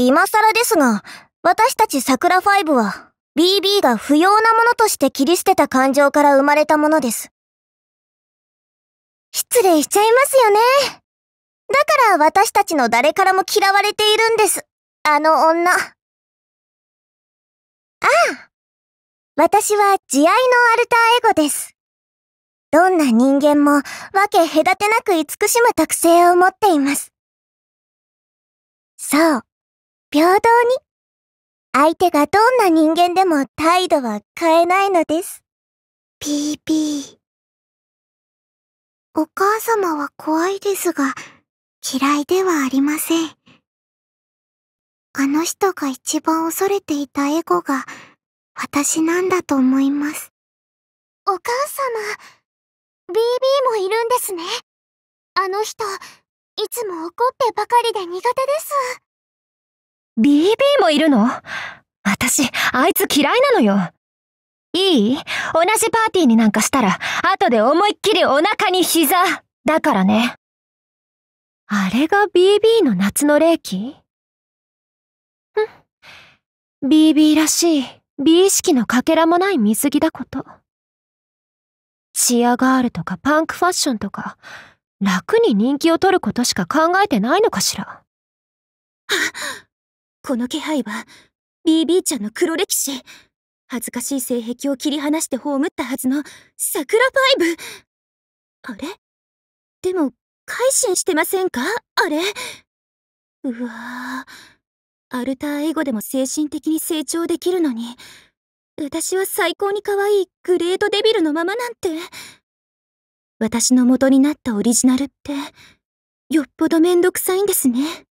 今更ですが、私たち桜ファイブは、BB が不要なものとして切り捨てた感情から生まれたものです。失礼しちゃいますよね。だから私たちの誰からも嫌われているんです。あの女。ああ。私は慈愛のアルターエゴです。どんな人間も分け隔てなく慈しむ特性を持っています。そう。平等に。相手がどんな人間でも態度は変えないのです。bb。お母様は怖いですが、嫌いではありません。あの人が一番恐れていたエゴが、私なんだと思います。お母様、BB もいるんですね。あの人、いつも怒ってばかりで苦手です。BB もいるの私、あいつ嫌いなのよ。いい同じパーティーになんかしたら、後で思いっきりお腹に膝。だからね。あれが BB の夏の霊気ふん。BB らしい、美意識のかけらもない水着だこと。チアガールとかパンクファッションとか、楽に人気を取ることしか考えてないのかしら。この気配は、BB ちゃんの黒歴史。恥ずかしい性癖を切り離して葬ったはずの桜ファイブ。あれでも、改心してませんかあれうわぁ。アルターエゴでも精神的に成長できるのに、私は最高に可愛いグレートデビルのままなんて。私の元になったオリジナルって、よっぽどめんどくさいんですね。